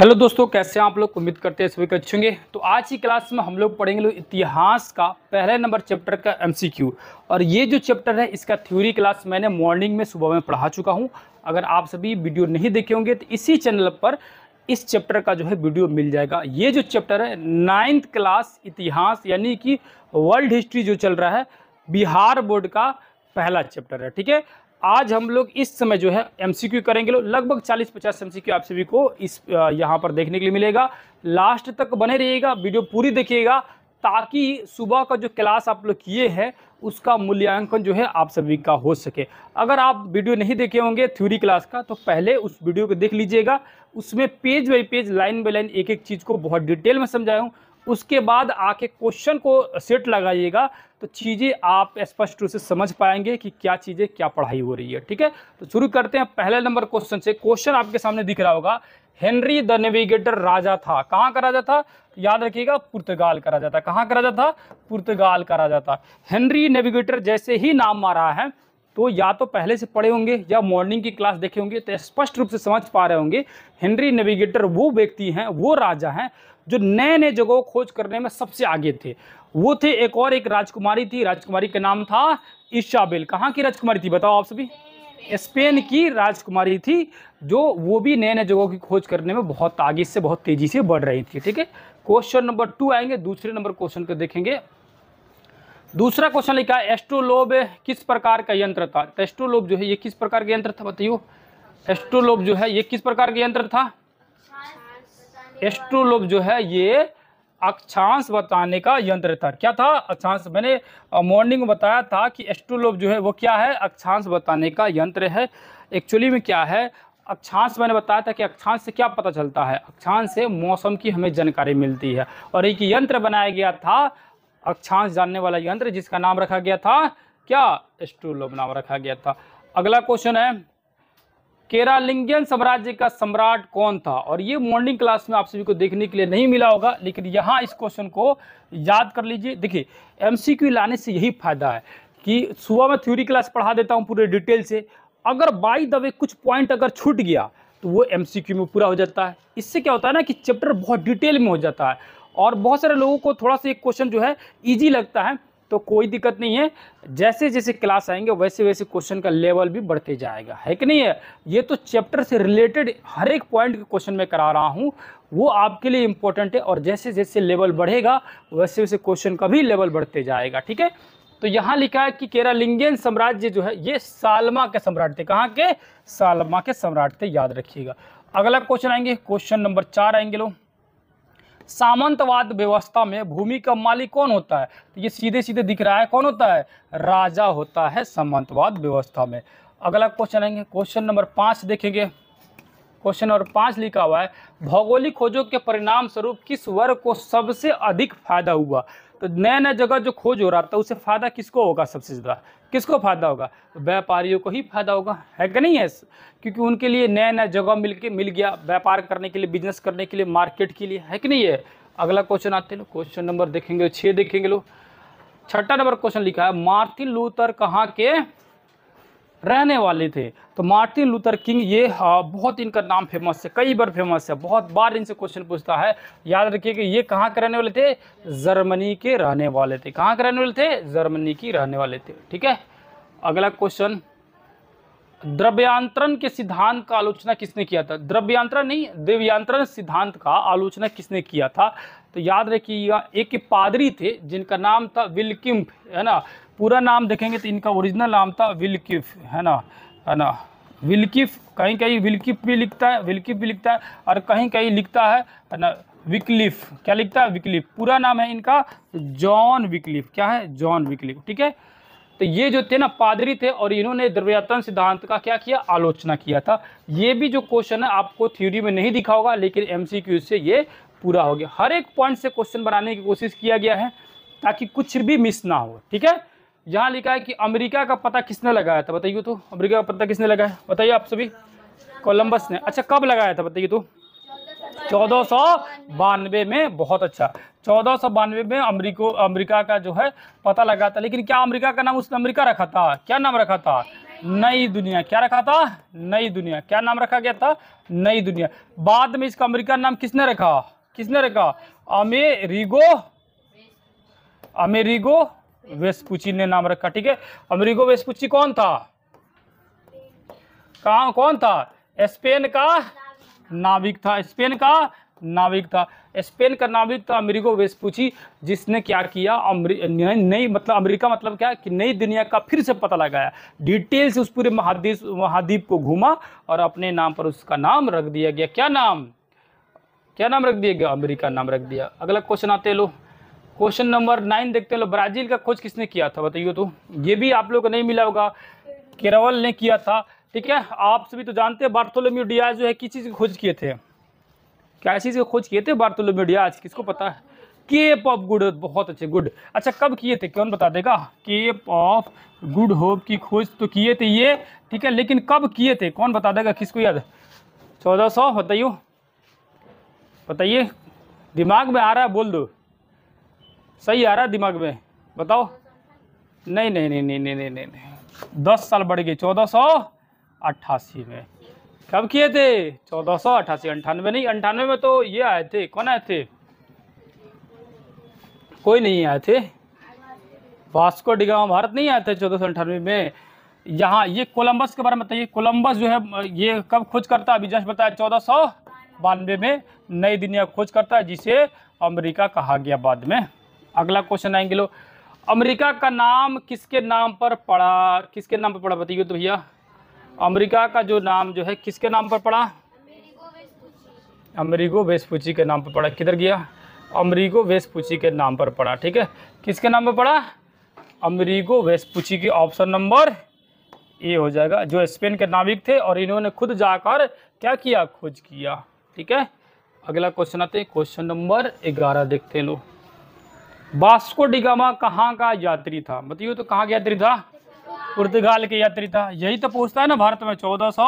Hello दोस्तों कैसे हैं आप लोग उम्मीद करते हैं सभी को अच्छे होंगे तो आज की क्लास में हम लोग पढ़ेंगे लोग इतिहास का पहले नंबर चैप्टर का एमसीक्यू और ये जो चैप्टर है इसका थ्योरी क्लास मैंने मॉर्निंग में सुबह में पढ़ा चुका हूँ अगर आप सभी वीडियो नहीं देखे होंगे तो इसी चैनल पर इस चैप्टर का जो है वीडियो मिल जाएगा ये जो चैप्टर है नाइन्थ क्लास इतिहास यानी कि वर्ल्ड हिस्ट्री जो चल रहा है बिहार बोर्ड का पहला चैप्टर है ठीक है आज हम लोग इस समय जो है एमसीक्यू करेंगे लोग लगभग 40-50 एमसीक्यू आप सभी को इस यहाँ पर देखने के लिए मिलेगा लास्ट तक बने रहिएगा वीडियो पूरी देखिएगा ताकि सुबह का जो क्लास आप लोग किए हैं उसका मूल्यांकन जो है आप सभी का हो सके अगर आप वीडियो नहीं देखे होंगे थ्योरी क्लास का तो पहले उस वीडियो को देख लीजिएगा उसमें page by page line by line एक एक चीज़ को बहुत डिटेल में समझाया हूँ उसके बाद आके क्वेश्चन को सेट लगाइएगा तो चीज़ें आप स्पष्ट रूप से समझ पाएंगे कि क्या चीज़ें क्या पढ़ाई हो रही है ठीक है तो शुरू करते हैं पहले नंबर क्वेश्चन से क्वेश्चन आपके सामने दिख रहा होगा हेनरी द नेविगेटर राजा था कहाँ का राजा था याद रखिएगा पुर्तगाल का राजा था कहाँ का राजा था पुर्तगाल का राजा था हेनरी नेविगेटर जैसे ही नाम मारा है तो या तो पहले से पढ़े होंगे या मॉर्निंग की क्लास देखे होंगे तो स्पष्ट रूप से समझ पा रहे होंगे हेनरी नेविगेटर वो व्यक्ति हैं वो राजा हैं जो नए नए जगहों खोज करने में सबसे आगे थे वो थे एक और एक राजकुमारी थी राजकुमारी का नाम था ईशाबेल कहाँ की राजकुमारी थी बताओ आप सभी स्पेन की राजकुमारी थी जो वो भी नए नए जगहों की खोज करने में बहुत आगे से बहुत तेज़ी से बढ़ रही थी ठीक है क्वेश्चन नंबर टू आएंगे दूसरे नंबर क्वेश्चन को देखेंगे दूसरा क्वेश्चन लिखा है एस्ट्रोलोब किस प्रकार का यंत्र था तो एस्ट्रोलोब जो है ये किस प्रकार का यंत्र था बताइयो एस्ट्रोलोब जो है ये किस प्रकार का यंत्र था एस्ट्रोलोब जो है ये अक्षांश बताने का यंत्र था क्या था अक्षांश मैंने मॉर्निंग में बताया था कि एस्ट्रोलोब जो है वो क्या है अक्षांश बताने का यंत्र है एक्चुअली में क्या है अक्षांश मैंने बताया था कि अक्षांश से क्या पता चलता है अक्षांश से मौसम की हमें जानकारी मिलती है और एक यंत्र बनाया गया था अक्षांश जानने वाला यंत्र जिसका नाम रखा गया था क्या एस्ट्रोलोब नाम रखा गया था अगला क्वेश्चन है केरालिंगियन साम्राज्य का सम्राट कौन था और ये मॉर्निंग क्लास में आप सभी को देखने के लिए नहीं मिला होगा लेकिन यहाँ इस क्वेश्चन को याद कर लीजिए देखिए एमसीक्यू लाने से यही फायदा है कि सुबह में थ्योरी क्लास पढ़ा देता हूँ पूरे डिटेल से अगर बाई द वे कुछ पॉइंट अगर छूट गया तो वो एम में पूरा हो जाता है इससे क्या होता है ना कि चैप्टर बहुत डिटेल में हो जाता है और बहुत सारे लोगों को थोड़ा सा एक क्वेश्चन जो है ईजी लगता है तो कोई दिक्कत नहीं है जैसे जैसे क्लास आएंगे वैसे वैसे क्वेश्चन का लेवल भी बढ़ते जाएगा है कि नहीं है ये तो चैप्टर से रिलेटेड हर एक पॉइंट के क्वेश्चन मैं करा रहा हूँ वो आपके लिए इंपॉर्टेंट है और जैसे जैसे लेवल बढ़ेगा वैसे वैसे क्वेश्चन का भी लेवल बढ़ते जाएगा ठीक है तो यहाँ लिखा है कि केरालिंगियन साम्राज्य जो है ये सालमा के सम्राट थे कहाँ के सालमा के सम्राट थे याद रखिएगा अगला क्वेश्चन आएंगे क्वेश्चन नंबर चार आएंगे लोग सामंतवाद व्यवस्था में भूमि का मालिक कौन होता है तो ये सीधे सीधे दिख रहा है कौन होता है राजा होता है सामंतवाद व्यवस्था में अगला क्वेश्चन आएंगे क्वेश्चन नंबर पाँच देखेंगे क्वेश्चन नंबर पाँच लिखा हुआ है भौगोलिक खोजों के परिणाम स्वरूप किस वर्ग को सबसे अधिक फायदा हुआ तो नया नया जगह जो खोज हो रहा था उससे फ़ायदा किसको होगा सबसे ज़्यादा किसको फ़ायदा होगा तो व्यापारियों को ही फ़ायदा होगा है कि नहीं है क्योंकि उनके लिए नया नया जगह मिल के मिल गया व्यापार करने के लिए बिजनेस करने के लिए मार्केट के लिए है कि नहीं है अगला क्वेश्चन आते हैं क्वेश्चन नंबर देखेंगे छः देखेंगे लोग छठा नंबर क्वेश्चन लिखा है मार्थिन लूथर कहाँ के रहने वाले थे तो मार्टिन लूथर किंग ये हाँ, बहुत इनका नाम फेमस है कई बार फेमस है बहुत बार इनसे क्वेश्चन पूछता है याद रखिए कि ये कहाँ के रहने वाले थे जर्मनी के रहने वाले थे कहाँ के रहने वाले थे जर्मनी की रहने वाले थे ठीक है अगला क्वेश्चन द्रव्यांतरण के सिद्धांत का आलोचना किसने किया था द्रव्यांतरण नहीं दिव्यांतरण सिद्धांत का आलोचना किसने किया था तो याद रखिएगा एक पादरी थे जिनका नाम था विलकिम्फ है ना पूरा नाम देखेंगे तो इनका ओरिजिनल नाम था विलकिफ है ना है ना विलकिफ कहीं कहीं विलकिफ भी लिखता है विलकिफ भी लिखता है और कहीं कहीं लिखता है ना विकलिफ क्या लिखता है विकलिफ पूरा नाम है इनका जॉन विकलिफ क्या है जॉन विकलिफ ठीक है तो ये जो थे ना पादरी थे और इन्होंने द्रव्यतन सिद्धांत का क्या किया आलोचना किया था ये भी जो क्वेश्चन है आपको थ्योरी में नहीं दिखा होगा लेकिन एम से ये पूरा हो गया हर एक पॉइंट से क्वेश्चन बनाने की कोशिश किया गया है ताकि कुछ भी मिस ना हो ठीक है यहाँ लिखा है कि अमेरिका का पता किसने लगाया था बताइए तो अमेरिका का पता किसने लगाया बताइए आप सभी कोलंबस ने अच्छा कब लगाया था बताइए तो चौदह सौ बानवे में बहुत अच्छा चौदह सौ बानवे में अमरीको अमरीका का जो है पता लगा था लेकिन क्या अमरीका का नाम उसने अमरीका रखा था क्या नाम रखा था नई दुनिया क्या रखा था नई दुनिया क्या नाम रखा गया था नई दुनिया बाद में इसका अमेरिका नाम किसने रखा किसने रखा अमेरिगो अमेरिगो वेस्पुची ने नाम रखा ठीक है अमरीको वेस्पुची कौन था कहा कौन था स्पेन का नाविक था स्पेन का नाविक था स्पेन का नाविक था अमरीको वेस्पुची जिसने क्या किया नई मतलब अमेरिका मतलब क्या कि नई दुनिया का फिर से पता लगाया डिटेल से उस पूरे महाद्वीप महाद्वीप को घूमा और अपने नाम पर उसका नाम रख दिया गया क्या नाम क्या नाम रख दिया गया अमेरिका नाम रख दिया अगला क्वेश्चन आते लो क्वेश्चन नंबर नाइन देखते हैं ब्राजील का खोज किसने किया था बताइए तो ये भी आप लोग को नहीं मिला होगा केरवल ने किया था ठीक है आप सभी तो जानते हैं बार्थोलोम्यू डिया जो है किस चीज़ की खोज किए थे क्या ऐसी चीज़ की खोज किए थे बार्थोलोम्यू आज किसको पता है केप ऑफ गुड होप बहुत अच्छे गुड अच्छा कब किए थे कौन बता देगा केप ऑफ गुड होप की खोज तो किए थे ये ठीक है लेकिन कब किए थे कौन बता देगा किसको याद चौदह सौ बताइए बताइए दिमाग में आ रहा है बोल दो सही आ रहा दिमाग में बताओ नहीं नहीं नहीं नहीं नहीं नहीं नहीं, नहीं। दस साल बढ़ गए चौदह सौ अट्ठासी में कब किए थे चौदह सौ अट्ठासी अंठानवे नहीं अंठानवे में तो ये आए थे कौन आए थे कोई नहीं आए थे वास्को डिगामा भारत नहीं आए थे चौदह सौ अंठानवे में यहाँ ये कोलंबस के बारे में बताइए कोलंबस जो है ये कब खोज करता है अभी जस्ट बताया चौदह सौ बानवे में नई दुनिया खोज करता है जिसे अमेरिका कहा गया बाद में अगला क्वेश्चन आएंगे लो अमेरिका का नाम किसके नाम पर पड़ा किसके नाम पर पड़ा बताइए तो भैया अमेरिका का जो नाम जो है किसके नाम पर पड़ा अमरीगो वेस्पुची के नाम पर पड़ा किधर गया अमरीगो वेशपूची के नाम पर पड़ा ठीक है किसके नाम पर पड़ा अमरीगो वेशपूची के ऑप्शन नंबर ए हो जाएगा जो स्पेन के नाविक थे और इन्होंने खुद जाकर क्या किया खोज किया ठीक है अगला क्वेश्चन आते हैं क्वेश्चन नंबर ग्यारह देखते हैं लोग बास्को डिगामा कहाँ का यात्री था बताइए तो कहाँ का यात्री था पुर्तगाल के यात्री था यही तो पूछता है ना भारत में चौदह सौ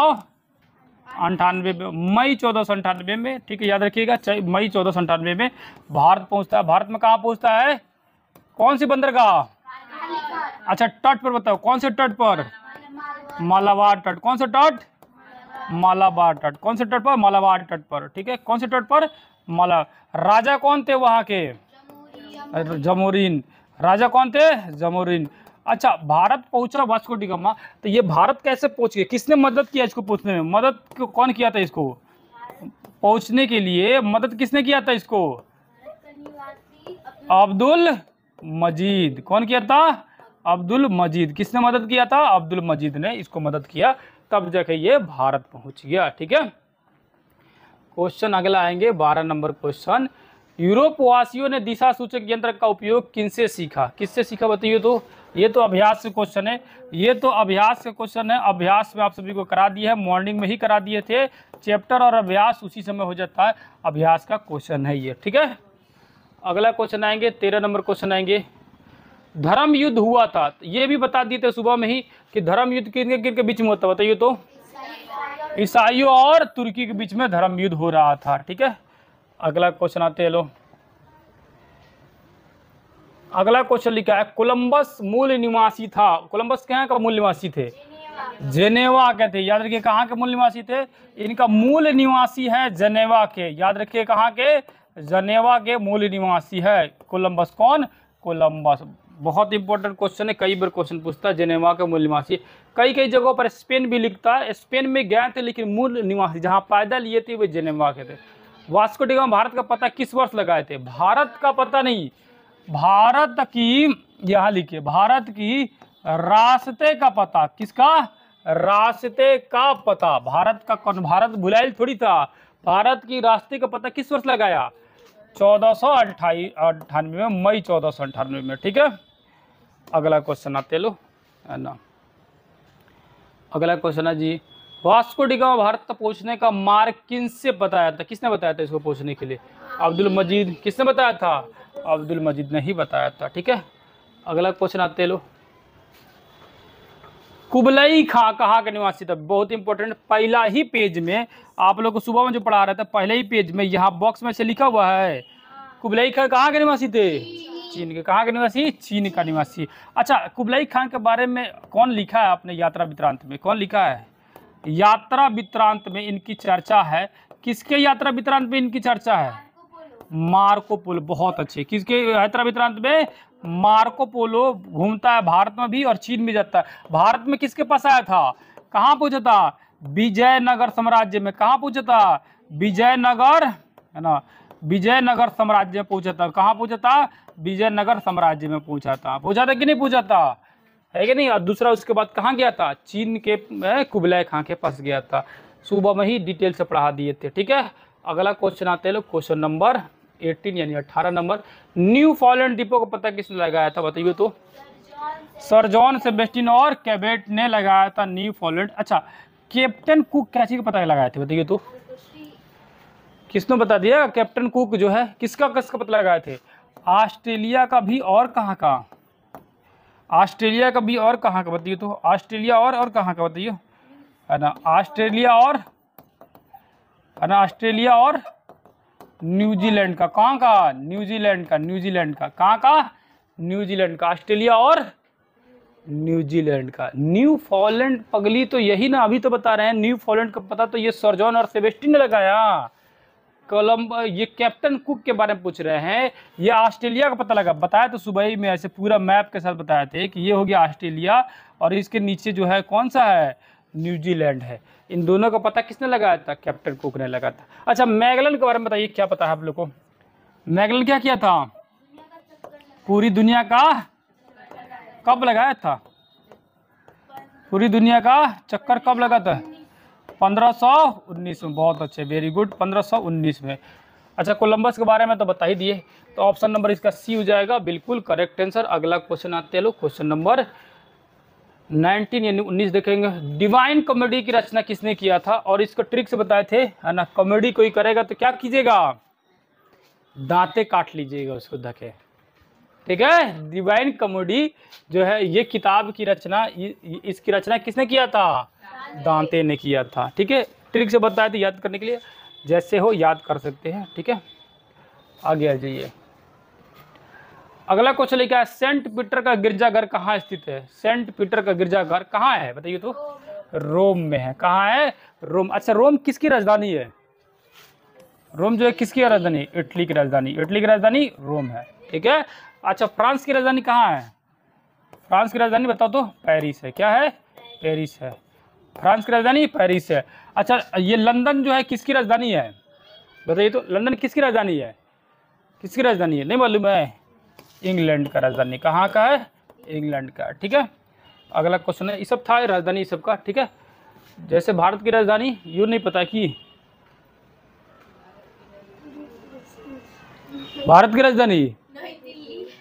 अंठानवे में मई चौदह सौ अंठानवे में ठीक है याद रखिएगा मई चौदह सौ अंठानवे में भारत पहुंचता है भारत में कहाँ पहुंचता है कौन सी बंदरगाह अच्छा तट पर बताओ कौन से तट पर मालाबार तट कौन से तट मालाबार तट कौन से तट पर मालाबार तट पर ठीक है कौन से तट पर माला राजा कौन थे वहाँ के तो जमोरिन राजा कौन थे जमोरिन अच्छा भारत पहुंच रहा वास्को डिगम्मा तो ये भारत कैसे पहुंच गए किसने मदद किया इसको पहुंचने में मदद कौन किया था इसको पहुंचने के लिए मदद किसने किया था इसको अब्दुल मजीद कौन किया था अब्दुल मजीद किसने मदद किया था अब्दुल मजीद ने इसको मदद किया तब जाके ये भारत पहुंच गया ठीक है क्वेश्चन अगला आएंगे बारह नंबर क्वेश्चन यूरोप वासियों ने दिशा सूचक यंत्र का उपयोग किनसे सीखा किससे सीखा बताइए तो ये तो अभ्यास का क्वेश्चन है ये तो अभ्यास का क्वेश्चन है अभ्यास में आप सभी को करा दिया है मॉर्निंग में ही करा दिए थे चैप्टर और अभ्यास उसी समय हो जाता है अभ्यास का क्वेश्चन है ये ठीक है अगला क्वेश्चन आएंगे तेरह नंबर क्वेश्चन आएंगे धर्म युद्ध हुआ था ये भी बता दिए थे सुबह में ही कि धर्म युद्ध किन किन के बीच में होता बताइए तो ईसाइयों और तुर्की के बीच में धर्म युद्ध हो रहा था ठीक है अगला क्वेश्चन आते हैं लो अगला क्वेश्चन लिखा है कोलंबस मूल निवासी था कोलंबस कहाँ का मूल निवासी थे जेनेवा के थे याद रखिए कहाँ के मूल निवासी थे इनका मूल निवासी है जनेवा के याद रखिए कहाँ के जनेवा के मूल निवासी है कोलंबस कौन कोलंबस बहुत इंपॉर्टेंट क्वेश्चन है कई बार क्वेश्चन पूछता है जेनेवा के मूल निवासी कई कई जगहों पर स्पेन भी लिखता है स्पेन में गए थे लेकिन मूल निवासी जहाँ पैदल लिए थे वे जेनेवा के थे वास्को डिगामा भारत का पता किस वर्ष लगाए थे भारत का पता नहीं भारत की यहाँ लिखिए भारत की रास्ते का पता किसका रास्ते का पता भारत का कौन भारत भुलाइल थोड़ी था भारत की रास्ते का पता किस वर्ष लगाया चौदह सौ अट्ठानवे में मई चौदह सौ अंठानवे में ठीक है अगला क्वेश्चन आते लो है ना अगला क्वेश्चन है जी वास्को डिगामा भारत तक पहुंचने का मार्ग से बताया था किसने बताया था इसको पहुंचने के लिए अब्दुल मजीद किसने बताया था अब्दुल मजीद ने ही बताया था ठीक है अगला क्वेश्चन आते लो कुबलई खां कहाँ का निवासी था बहुत इंपॉर्टेंट पहला ही पेज में आप लोग को सुबह में जो पढ़ा रहा था पहले ही पेज में यहाँ बॉक्स में से लिखा हुआ है कुबलई खां कहाँ के निवासी थे चीन के कहाँ के निवासी चीन का निवासी अच्छा कुबलई खान के बारे में कौन लिखा है आपने यात्रा वित्रांत में कौन लिखा है यात्रा वित्रांत में इनकी चर्चा है किसके यात्रा वितरांत में इनकी चर्चा है मार्को बहुत अच्छे किसके यात्रा वित्रांत में मार्को पोलो घूमता है भारत में भी और चीन में जाता है भारत में किसके पास आया था कहाँ पूछा था विजयनगर साम्राज्य में कहाँ पूछा था विजयनगर है ना विजयनगर साम्राज्य में पूछा था कहाँ पूछा था विजयनगर साम्राज्य में पूछा था पूछा था कि नहीं पूछा था है कि नहीं और दूसरा उसके बाद कहाँ गया था चीन के कुबलाई हाँ खां के पास गया था सुबह में ही डिटेल से पढ़ा दिए थे ठीक है अगला क्वेश्चन आते हैं लोग क्वेश्चन नंबर एटीन यानी अट्ठारह नंबर न्यू फॉलैंड डिपो को पता किसने लगाया था बताइए तो सर जॉन सेबेस्टिन और कैबेट ने लगाया था न्यू फॉलैंड अच्छा कैप्टन कुक क्या चीज़ पता लगाए थे बताइए तो किसने बता दिया कैप्टन कुक जो है किसका किसका पता लगाए थे ऑस्ट्रेलिया का भी और कहाँ कहाँ ऑस्ट्रेलिया का भी और कहाँ का बताइए तो ऑस्ट्रेलिया और और कहाँ का बताइए है ना ऑस्ट्रेलिया और है ना ऑस्ट्रेलिया और न्यूजीलैंड का कहाँ का न्यूजीलैंड का न्यूजीलैंड का कहाँ का न्यूजीलैंड का ऑस्ट्रेलिया और न्यूजीलैंड का न्यू फॉलैंड पगली तो यही ना अभी तो बता रहे हैं न्यू फॉलैंड का पता तो ये सरजॉन और सेबेस्टिन ने लगाया कोलम्बो ये कैप्टन कुक के बारे में पूछ रहे हैं ये ऑस्ट्रेलिया का पता लगा बताया तो सुबह ही में ऐसे पूरा मैप के साथ बताए थे कि ये हो गया ऑस्ट्रेलिया और इसके नीचे जो है कौन सा है न्यूजीलैंड है इन दोनों का पता किसने लगाया था कैप्टन कुक ने लगा था अच्छा मैगलन के बारे में बताइए क्या पता है आप लोग को मैगलन क्या किया था पूरी दुनिया का कब लगाया था पूरी दुनिया का चक्कर कब लगा था 1519 में बहुत अच्छे वेरी गुड 1519 में अच्छा कोलंबस के बारे में तो बता ही दिए तो ऑप्शन नंबर इसका सी हो जाएगा बिल्कुल करेक्ट आंसर अगला क्वेश्चन आते हैं लोग क्वेश्चन नंबर 19 यानी 19 देखेंगे डिवाइन कॉमेडी की रचना किसने किया था और इसको ट्रिक से बताए थे है ना कॉमेडी कोई करेगा तो क्या कीजिएगा दांते काट लीजिएगा उसको धके ठीक है डिवाइन कॉमेडी जो है ये किताब की रचना इसकी रचना किसने किया था दांते ने किया था ठीक है ट्रिक से बताया था याद करने के लिए जैसे हो याद कर सकते हैं ठीक है आगे आ जाइए अगला क्वेश्चन लिखा है सेंट पीटर का गिरजाघर कहाँ स्थित है सेंट पीटर का गिरजाघर कहाँ है बताइए तो रोम में है कहाँ है रोम अच्छा रोम किसकी राजधानी है रोम जो है किसकी राजधानी इटली की राजधानी इटली की राजधानी रोम है ठीक है अच्छा फ्रांस की राजधानी कहाँ है फ्रांस की राजधानी बताओ तो पेरिस है क्या है पेरिस है फ्रांस की राजधानी पेरिस है अच्छा ये लंदन जो है किसकी राजधानी है बताइए तो लंदन किसकी राजधानी है किसकी राजधानी है नहीं मालूम है इंग्लैंड का राजधानी कहाँ का है इंग्लैंड का ठीक है अगला क्वेश्चन है ये सब था राजधानी सबका ठीक है जैसे भारत की राजधानी यू नहीं पता कि भारत की राजधानी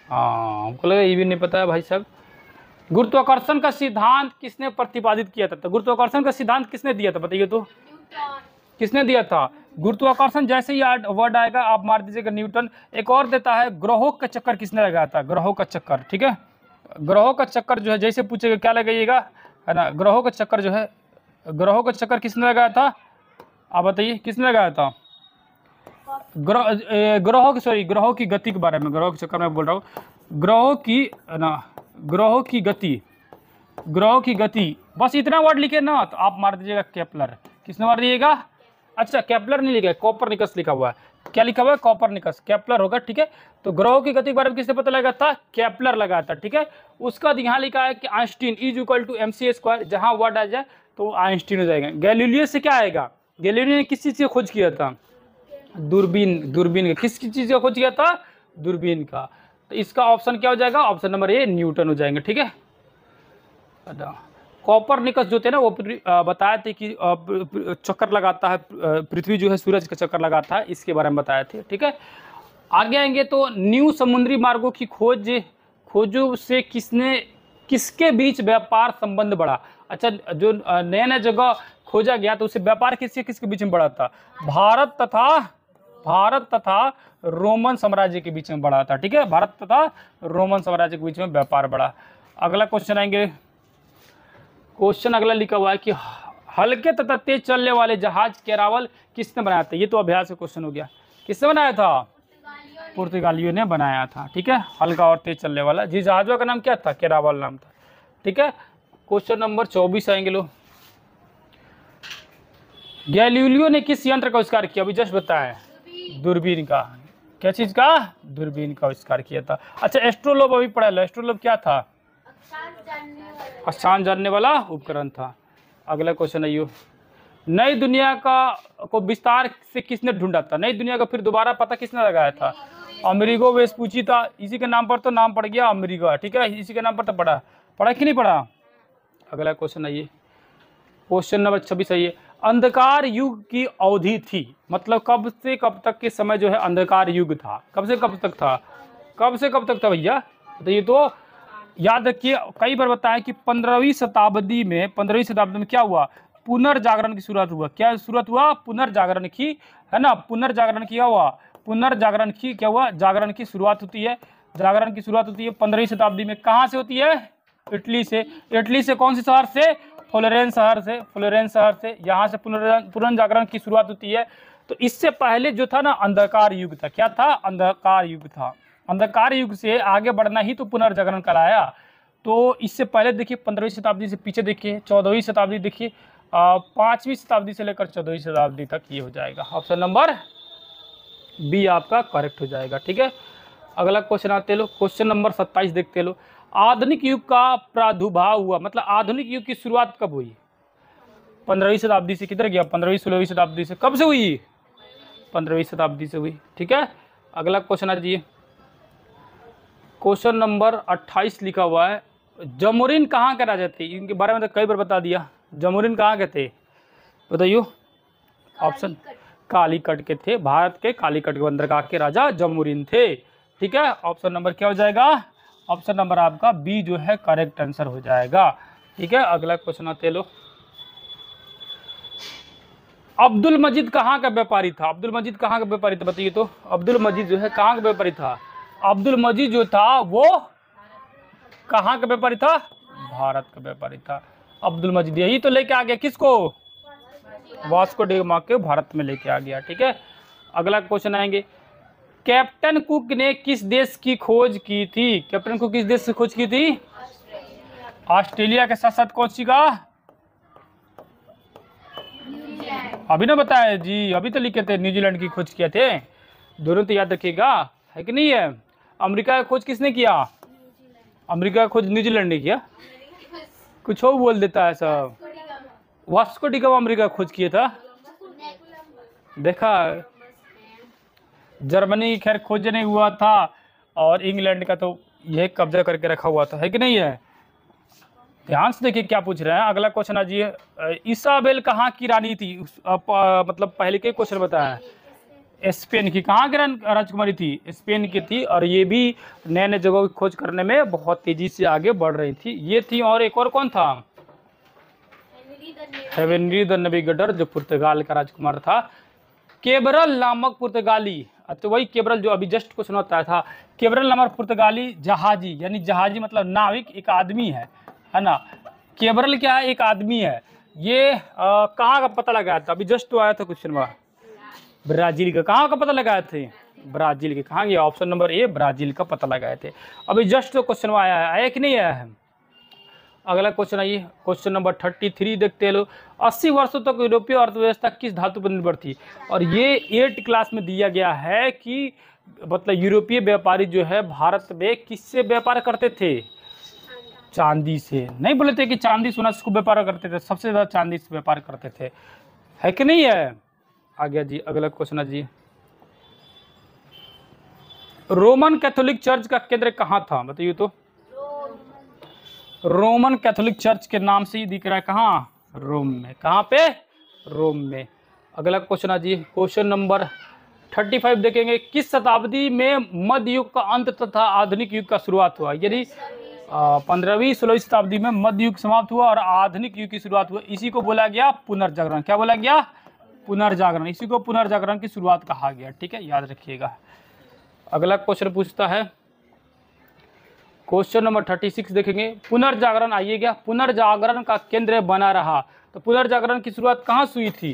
हाँ हमको लगा ये भी नहीं पता है भाई साहब गुरुत्वाकर्षण का सिद्धांत किसने प्रतिपादित किया था तो गुरुत्वाकर्षण का सिद्धांत किसने दिया था बताइए तो किसने दिया था गुरुत्वाकर्षण जैसे ही वर्ड आएगा आप मार दीजिएगा न्यूटन एक और देता है ग्रहों का चक्कर किसने लगाया था ग्रहों का चक्कर ठीक है ग्रहों का चक्कर जो है जैसे पूछेगा क्या लगाइएगा है ना ग्रहों का चक्कर जो है ग्रहों का चक्कर किसने लगाया था आप बताइए किसने लगाया था ग्रह ग्रहों की सॉरी ग्रहों की गति के बारे में ग्रहों के चक्कर में बोल रहा हूँ ग्रहों की ना ग्रहों की गति ग्रहों की गति बस इतना वर्ड लिखे ना तो आप मार दीजिएगा कैप्लर किसने मार दीजिएगा अच्छा कैप्लर नहीं लिखा कॉपर निकस लिखा हुआ है क्या लिखा हुआ है कॉपर निकस कैप्लर होगा ठीक है तो ग्रहों की गति के बारे में किसने पता लगा था कैप्लर लगा था ठीक है उसका तो यहाँ लिखा है कि Einstein is equal to M C square जहाँ वर्ड आ जाए तो आइंस्टीन हो जाएगा गैलीलियो से क्या आएगा गैलीलियो ने किस चीज़ की खोज किया था दूरबीन दूरबीन का किस चीज़ का खोज किया था दूरबीन का तो इसका ऑप्शन क्या हो जाएगा ऑप्शन नंबर ए न्यूटन हो जाएंगे ठीक है कॉपर निकस जो थे ना वो बताया थे कि चक्कर लगाता है पृथ्वी जो है सूरज का चक्कर लगाता है इसके बारे में बताया थे ठीक है आगे आएंगे तो न्यू समुद्री मार्गों की खोज खोजों से किसने किसके बीच व्यापार संबंध बढ़ा अच्छा जो नया नया जगह खोजा गया तो उसे व्यापार किसके किसके बीच में बढ़ा था भारत तथा भारत तथा रोमन साम्राज्य के बीच में बढ़ा था ठीक है भारत तथा रोमन साम्राज्य के बीच में व्यापार बढ़ा अगला क्वेश्चन आएंगे क्वेश्चन अगला लिखा हुआ है कि हल्के तथा तेज चलने वाले जहाज केरावल किसने बनाया था ये तो अभ्यास का क्वेश्चन हो गया किसने बनाया था पुर्तगालियों ने बनाया था ठीक है हल्का और तेज चलने वाला जी जहाजों का नाम क्या था केरावल नाम था ठीक है क्वेश्चन नंबर चौबीस आएंगे लोग गैलीलियो ने किस यंत्र का आविष्कार किया अभी जस्ट बताया दूरबीन का क्या चीज़ का दूरबीन का आविष्कार किया था अच्छा एस्ट्रोलोब अभी पढ़ा लो एस्ट्रोलोब क्या था स्थान जानने वाला उपकरण था अगला क्वेश्चन आइयो नई दुनिया का को विस्तार से किसने ढूंढा था नई दुनिया का फिर दोबारा पता किसने लगाया था अमरीगो पूछी था इसी के नाम पर तो नाम पड़ गया अमरीगा ठीक है इसी के नाम पर तो पढ़ा पढ़ा कि नहीं पढ़ा अगला क्वेश्चन आइए क्वेश्चन नंबर छब्बीस आइए अंधकार युग की अवधि थी मतलब कब से कब तक के समय जो है अंधकार युग था कब से कब तक था कब से कब तक था भैया ये तो याद रखिए कई बार बताएं कि पंद्रहवीं शताब्दी में पंद्रहवीं शताब्दी में क्या हुआ पुनर्जागरण की शुरुआत हुआ क्या शुरुआत हुआ पुनर्जागरण की है ना पुनर्जागरण की क्या हुआ पुनर्जागरण की क्या हुआ जागरण की शुरुआत होती है जागरण की शुरुआत होती है पंद्रहवीं शताब्दी में कहाँ से होती है इटली से इटली से कौन से शहर से फ्लोरेंस शहर से फ्लोरेंस शहर से यहाँ से पुनर्जागरण की शुरुआत होती है तो इससे पहले जो था ना अंधकार युग था क्या था अंधकार युग था अंधकार युग से आगे बढ़ना ही तो पुनर्जागरण कराया तो इससे पहले देखिए पंद्रहवीं शताब्दी से पीछे देखिए चौदहवीं शताब्दी देखिए पाँचवीं शताब्दी से लेकर चौदहवीं शताब्दी तक ये हो जाएगा ऑप्शन नंबर बी आपका करेक्ट हो जाएगा ठीक है अगला क्वेश्चन आते लो क्वेश्चन नंबर सत्ताईस देखते लो आधुनिक युग का प्रादुर्भाव हुआ मतलब आधुनिक युग की शुरुआत कब हुई पंद्रहवीं शताब्दी से किधर गया पंद्रहवीं सोलहवीं शताब्दी से कब से हुई पंद्रहवीं शताब्दी से हुई ठीक है अगला क्वेश्चन आ जाइए क्वेश्चन नंबर अट्ठाईस लिखा हुआ है जमुरीन कहाँ के राजा थे इनके बारे में तो कई बार बता दिया जमुरीन कहाँ के थे बताइयो ऑप्शन कालीकट के थे भारत के कालीकट बंदरगाह के राजा जमुरीन थे ठीक है ऑप्शन नंबर क्या हो जाएगा ऑप्शन नंबर आपका बी जो है करेक्ट आंसर हो जाएगा ठीक है अगला क्वेश्चन आते लो अब्दुल मजीद कहाँ का व्यापारी था अब्दुल मजीद कहाँ का व्यापारी था बताइए तो अब्दुल मजीद जो है कहाँ का व्यापारी था अब्दुल मजीद जो था वो कहाँ का व्यापारी था भारत का व्यापारी था अब्दुल मजीद यही तो लेके आ गया किसको वास्को डेगमा के भारत में लेके आ गया ठीक है अगला क्वेश्चन आएंगे कैप्टन कुक ने किस देश की खोज की थी कैप्टन कुक किस देश की खोज की थी ऑस्ट्रेलिया के साथ साथ कौन सी का अभी ना बताया जी अभी तो लिखे थे न्यूजीलैंड की खोज किया थे दोनों तो याद रखिएगा है कि नहीं है अमेरिका का खोज किसने किया अमेरिका का खोज न्यूजीलैंड ने किया कुछ और बोल देता है सब वास्को डिगामा अमेरिका खोज किया था देखा जर्मनी खैर खोज नहीं हुआ था और इंग्लैंड का तो यह कब्जा करके रखा हुआ था है कि नहीं है ध्यान से देखिए क्या पूछ रहे हैं अगला क्वेश्चन आज ये ईसाबेल कहाँ की रानी थी आप, आ, मतलब पहले के क्वेश्चन बताया स्पेन की कहाँ की राजकुमारी थी स्पेन की थी और ये भी नए नए जगहों की खोज करने में बहुत तेजी से आगे बढ़ रही थी ये थी और एक और कौन था हेवेनरी द गडर जो पुर्तगाल का राजकुमार था केबरल नामक पुर्तगाली तो वही केबरल जो अभी जस्ट क्वेश्चन होता था केबरल नंबर पुर्तगाली जहाजी यानी जहाजी मतलब नाविक एक आदमी है है ना केबरल क्या है एक आदमी है ये कहाँ का पता लगाया था अभी जस्ट तो आया था क्वेश्चन में ब्राज़ील का कहाँ का पता लगाए थे ब्राज़ील के कहाँ ये ऑप्शन नंबर ए ब्राज़ील का पता लगाए थे अभी जस्ट तो क्वेश्चन आया है आया कि नहीं आया है अगला क्वेश्चन आइए क्वेश्चन नंबर थर्टी थ्री देखते हैं लोग अस्सी वर्षों तक यूरोपीय अर्थव्यवस्था किस धातु पर निर्भर थी और ये एट क्लास में दिया गया है कि मतलब यूरोपीय व्यापारी जो है भारत में किससे व्यापार करते थे चांदी से नहीं बोले थे कि चांदी सोना से व्यापार करते थे सबसे ज़्यादा चांदी से व्यापार करते थे है कि नहीं है आ गया जी अगला क्वेश्चन जी रोमन कैथोलिक चर्च का केंद्र कहाँ था बताइए तो रोमन कैथोलिक चर्च के नाम से ही दिख रहा है कहाँ रोम में कहाँ पे रोम में अगला क्वेश्चन आज क्वेश्चन नंबर थर्टी फाइव देखेंगे किस शताब्दी में मध्य युग का अंत तथा आधुनिक युग का शुरुआत हुआ यदि पंद्रहवीं सोलहवीं शताब्दी में मध्य युग समाप्त हुआ और आधुनिक युग की शुरुआत हुआ इसी को बोला गया पुनर्जागरण क्या बोला गया पुनर्जागरण इसी को पुनर्जागरण की शुरुआत कहा गया ठीक है याद रखिएगा अगला क्वेश्चन पूछता है क्वेश्चन नंबर थर्टी सिक्स देखेंगे पुनर्जागरण आइए गया पुनर्जागरण का केंद्र बना रहा तो पुनर्जागरण की शुरुआत कहाँ से हुई थी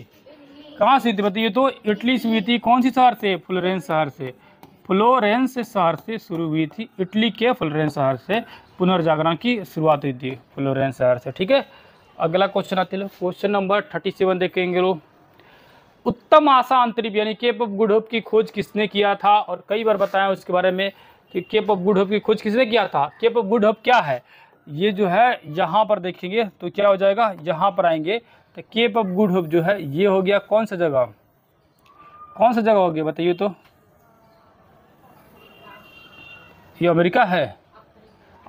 कहाँ से हुई थी बताइए तो इटली से हुई थी कौन सी शहर से फ्लोरेंस शहर से फ्लोरेंस शहर से शुरू हुई थी इटली के फ्लोरेंस शहर से पुनर्जागरण की शुरुआत हुई थी फ्लोरेंस शहर से ठीक है अगला क्वेश्चन आते लो क्वेश्चन नंबर थर्टी सेवन देखेंगे लोग उत्तम आशा अंतरिप यानी केप ऑफ गुड होप की खोज किसने किया था और कई बार बताया उसके बारे में कि केप ऑफ गुड होप की खोज किसने किया था केप ऑफ गुड होप क्या है ये जो है यहाँ पर देखेंगे तो क्या हो जाएगा यहाँ पर आएंगे तो केप ऑफ गुड होप जो है ये हो गया कौन सा जगह कौन सा जगह हो गया बताइए तो ये अमेरिका है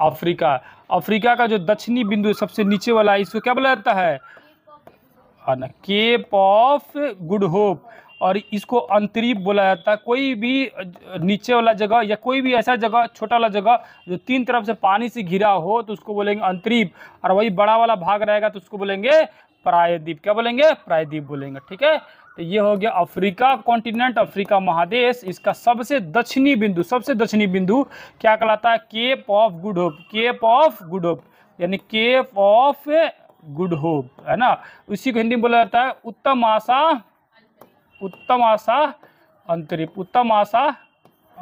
अफ्रीका अफ्रीका का जो दक्षिणी बिंदु सबसे नीचे वाला है इसको क्या बोला जाता है केप ऑफ गुड होप और इसको अंतरीप बोला जाता है कोई भी नीचे वाला जगह या कोई भी ऐसा जगह छोटा वाला जगह जो तीन तरफ से पानी से घिरा हो तो उसको बोलेंगे अंतरीप और वही बड़ा वाला भाग रहेगा तो उसको बोलेंगे प्रायद्वीप क्या बोलेंगे प्रायद्वीप बोलेंगे ठीक है तो ये हो गया अफ्रीका कॉन्टिनेंट अफ्रीका महादेश इसका सबसे दक्षिणी बिंदु सबसे दक्षिणी बिंदु क्या कहलाता है Cape of Good Hope Cape of Good Hope यानी केप ऑफ गुड होप है ना उसी को हिंदी में बोला जाता है उत्तम आशा उत्तम आशा अंतरीप उत्तम आशा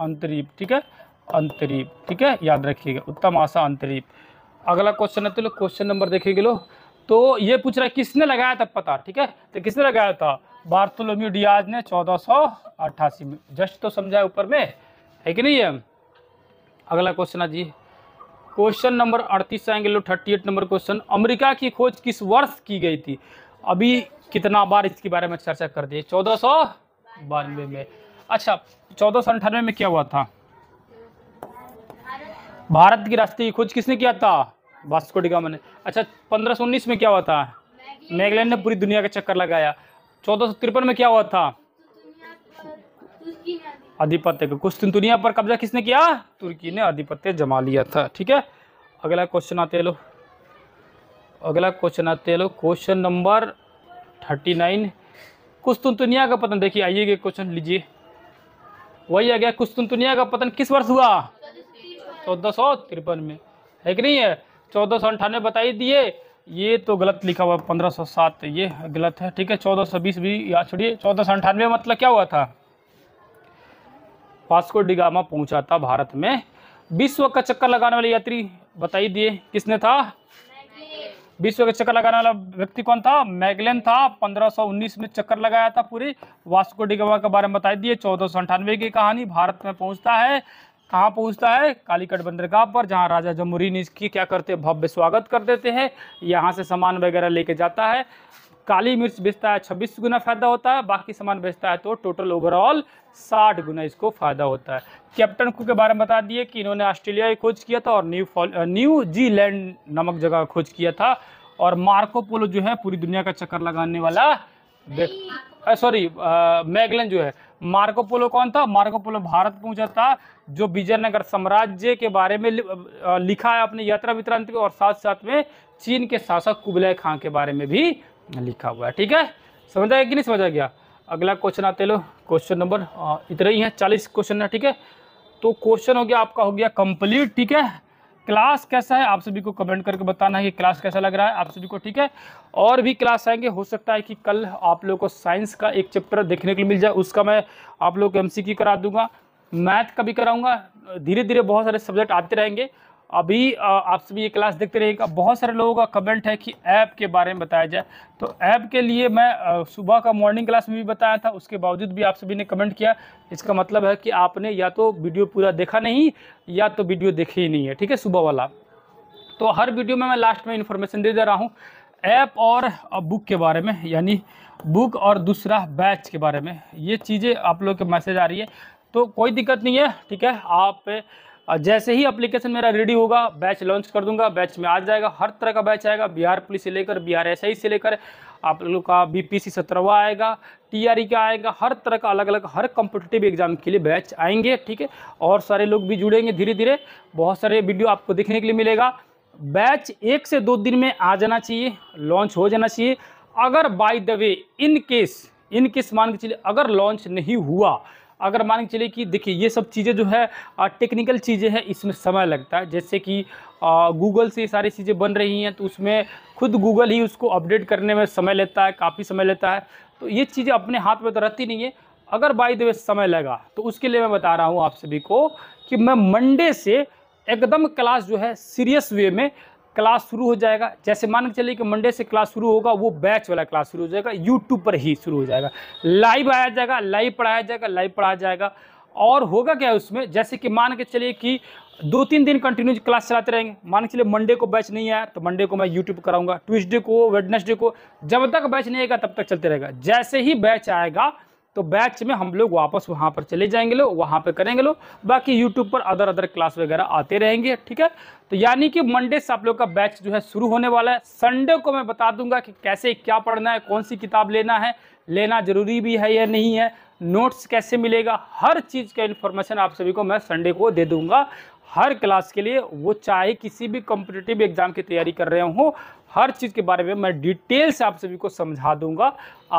अंतरीप ठीक है अंतरीप ठीक है याद रखिएगा उत्तम आशा अंतरीप अगला क्वेश्चन है तो क्वेश्चन नंबर देखेंगे लो तो ये पूछ रहा है किसने लगाया था पता ठीक है तो किसने लगाया था बार्थोलोम्यू डियाज ने चौदह में जस्ट तो समझाए ऊपर में है कि नहीं है अगला क्वेश्चन है जी क्वेश्चन नंबर अड़तीस आएंगे लो thirty eight number question America की खोज किस वर्ष की गई थी अभी कितना बार इसके बारे में चर्चा कर दी चौदह बानवे में अच्छा चौदह सौ अंठानवे में क्या हुआ था भारत की राष्ट्रीय खोज किसने किया था वास्को डिगामा ने अच्छा पंद्रह सौ उन्नीस में क्या हुआ था मेघलैंड ने पूरी दुनिया का चक्कर लगाया चौदह सौ तिरपन में क्या हुआ था आधिपत्य का कुछ दिन दुनिया पर कब्जा किसने किया तुर्की ने आधिपत्य जमा लिया था ठीक है अगला क्वेश्चन आते लो अगला क्वेश्चन आते लो क्वेश्चन नंबर थर्टी नाइन कुस्तुनतुनिया का पतन देखिए आइए क्वेश्चन लीजिए वही आ गया कुस्तुनतुनिया का पतन किस वर्ष हुआ चौदह सौ तिरपन में है कि नहीं है चौदह सौ अंठानवे बताई दिए ये तो गलत लिखा हुआ पंद्रह सौ सात ये गलत है ठीक है चौदह सौ बीस भी याद छोड़िए चौदह सौ अंठानवे मतलब क्या हुआ था वास्को डिगामा पहुंचा था भारत में विश्व का चक्कर लगाने वाले यात्री बताई दिए किसने था विश्व के चक्कर लगाने वाला व्यक्ति कौन था मैगलेन था 1519 में चक्कर लगाया था पूरी वास्को डिगवा के बारे में बता दिए चौदह की कहानी भारत में पहुंचता है कहाँ पहुंचता है कालीकट बंदरगाह पर जहाँ राजा जमुरी ने इसकी क्या करते भव्य स्वागत कर देते हैं यहाँ से सामान वगैरह लेके जाता है काली मिर्च बेचता है छब्बीस गुना फ़ायदा होता है बाकी सामान बेचता है तो टोटल ओवरऑल साठ गुना इसको फ़ायदा होता है कैप्टन कुक के बारे में बता दिए कि इन्होंने ऑस्ट्रेलिया की खोज किया था और न्यू न्यूजीलैंड नामक जगह का खोज किया था और मार्को पोलो जो है पूरी दुनिया का चक्कर लगाने वाला सॉरी मैगलन जो है मार्को पोलो कौन था मार्को पोलो भारत पहुंचा था जो विजयनगर साम्राज्य के बारे में लिखा है अपने यात्रा वितरण और साथ साथ में चीन के शासक कुबलाई खां के बारे में भी लिखा हुआ है ठीक है समझ आया कि नहीं समझ आ गया अगला क्वेश्चन आते लो क्वेश्चन नंबर इतना ही है चालीस क्वेश्चन है ठीक है तो क्वेश्चन हो गया आपका हो गया कंप्लीट ठीक है क्लास कैसा है आप सभी को कमेंट करके बताना है कि क्लास कैसा लग रहा है आप सभी को ठीक है और भी क्लास आएंगे हो सकता है कि कल आप लोगों को साइंस का एक चैप्टर देखने के लिए मिल जाए उसका मैं आप लोग को एम करा दूंगा मैथ का भी कराऊंगा धीरे धीरे बहुत सारे सब्जेक्ट आते रहेंगे अभी आप सभी ये क्लास देखते रहिएगा बहुत सारे लोगों का कमेंट है कि ऐप के बारे में बताया जाए तो ऐप के लिए मैं सुबह का मॉर्निंग क्लास में भी बताया था उसके बावजूद भी आप सभी ने कमेंट किया इसका मतलब है कि आपने या तो वीडियो पूरा देखा नहीं या तो वीडियो देखे ही नहीं है ठीक है सुबह वाला तो हर वीडियो में मैं लास्ट में इन्फॉर्मेशन दे दे रहा हूँ ऐप और बुक के बारे में यानी बुक और दूसरा बैच के बारे में ये चीज़ें आप लोग के मैसेज आ रही है तो कोई दिक्कत नहीं है ठीक है आप जैसे ही अप्लीकेशन मेरा रेडी होगा बैच लॉन्च कर दूंगा बैच में आ जाएगा हर तरह का बैच आएगा बिहार पुलिस से लेकर बिहार एस से लेकर आप लोग का बी पी सत्रहवा आएगा टीआरई e का आएगा हर तरह का अलग अलग हर कॉम्पिटेटिव एग्जाम के लिए बैच आएंगे ठीक है और सारे लोग भी जुड़ेंगे धीरे धीरे बहुत सारे वीडियो आपको देखने के लिए मिलेगा बैच एक से दो दिन में आ जाना चाहिए लॉन्च हो जाना चाहिए अगर by the way in case in case मान के चलिए अगर लॉन्च नहीं हुआ अगर मान के चलिए कि देखिए ये सब चीज़ें जो है टेक्निकल चीज़ें हैं इसमें समय लगता है जैसे कि गूगल से ये सारी चीज़ें बन रही हैं तो उसमें खुद गूगल ही उसको अपडेट करने में समय लेता है काफ़ी समय लेता है तो ये चीज़ें अपने हाथ में तो रहती नहीं है अगर बाई दे समय लगा तो उसके लिए मैं बता रहा हूँ आप सभी को कि मैं मंडे से एकदम क्लास जो है सीरियस वे में क्लास शुरू हो जाएगा जैसे मान के चलिए कि मंडे से क्लास शुरू होगा वो बैच वाला क्लास शुरू हो जाएगा यूट्यूब पर ही शुरू हो जाएगा लाइव आया जाएगा लाइव पढ़ाया जाएगा लाइव पढ़ाया जाएगा और होगा क्या उसमें जैसे कि मान के चलिए कि दो तीन दिन कंटिन्यू क्लास चलाते रहेंगे मान के चलिए मंडे को बैच नहीं आया तो मंडे को मैं यूट्यूब कराऊंगा ट्यूजडे को वेडनेसडे को जब तक बैच नहीं आएगा तब तक चलते रहेगा जैसे ही बैच आएगा तो बैच में हम लोग वापस वहाँ पर चले जाएंगे लोग वहाँ पर करेंगे लोग बाकी यूट्यूब पर अदर अदर क्लास वगैरह आते रहेंगे ठीक है तो यानी कि मंडे से आप लोग का बैच जो है शुरू होने वाला है संडे को मैं बता दूंगा कि कैसे क्या पढ़ना है कौन सी किताब लेना है लेना ज़रूरी भी है या नहीं है नोट्स कैसे मिलेगा हर चीज़ का इन्फॉर्मेशन आप सभी को मैं संडे को दे दूंगा हर क्लास के लिए वो चाहे किसी भी कॉम्पिटेटिव एग्ज़ाम की तैयारी कर रहे हों हर चीज़ के बारे में मैं डिटेल से आप सभी को समझा दूंगा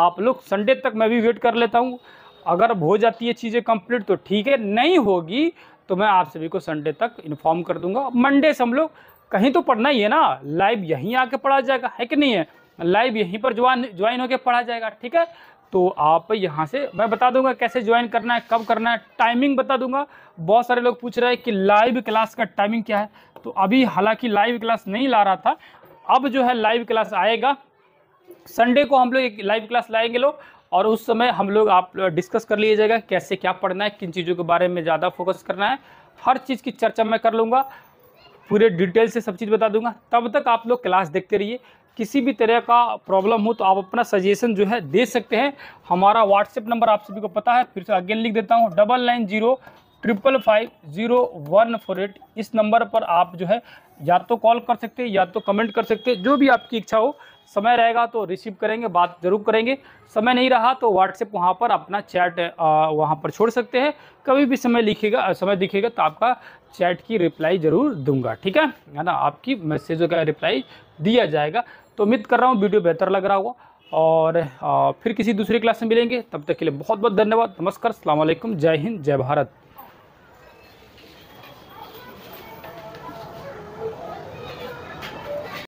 आप लोग संडे तक मैं भी वेट कर लेता हूँ अगर हो जाती है चीज़ें कंप्लीट तो ठीक है नहीं होगी तो मैं आप सभी को संडे तक इन्फॉर्म कर दूंगा मंडे से हम लोग कहीं तो पढ़ना ही है ना लाइव यहीं आके पढ़ा जाएगा है कि नहीं है लाइव यहीं पर ज्वाइन ज्वाइन होकर पढ़ा जाएगा ठीक है तो आप यहाँ से मैं बता दूंगा कैसे ज्वाइन करना है कब करना है टाइमिंग बता दूंगा बहुत सारे लोग पूछ रहे हैं कि लाइव क्लास का टाइमिंग क्या है तो अभी हालांकि लाइव क्लास नहीं ला रहा था अब जो है लाइव क्लास आएगा संडे को हम लोग एक लाइव क्लास लाएंगे लोग और उस समय हम लोग आप डिस्कस कर लिया जाएगा कैसे क्या पढ़ना है किन चीज़ों के बारे में ज़्यादा फोकस करना है हर चीज़ की चर्चा मैं कर लूँगा पूरे डिटेल से सब चीज़ बता दूंगा तब तक आप लोग क्लास देखते रहिए किसी भी तरह का प्रॉब्लम हो तो आप अपना सजेशन जो है दे सकते हैं हमारा व्हाट्सएप नंबर आप सभी को पता है फिर से अगेन लिख देता हूँ double nine zero triple five zero one four eight इस नंबर पर आप जो है या तो कॉल कर सकते हैं या तो कमेंट कर सकते हैं जो भी आपकी इच्छा हो समय रहेगा तो रिसीव करेंगे बात ज़रूर करेंगे समय नहीं रहा तो व्हाट्सएप वहाँ पर अपना चैट वहाँ पर छोड़ सकते हैं कभी भी समय लिखेगा समय दिखेगा तो आपका चैट की रिप्लाई ज़रूर दूंगा ठीक है है ना आपकी मैसेजों का रिप्लाई दिया जाएगा तो उम्मीद कर रहा हूँ वीडियो बेहतर लग रहा होगा और फिर किसी दूसरी क्लास में मिलेंगे तब तक के लिए बहुत बहुत धन्यवाद नमस्कार सलामकुम जय हिंद जय भारत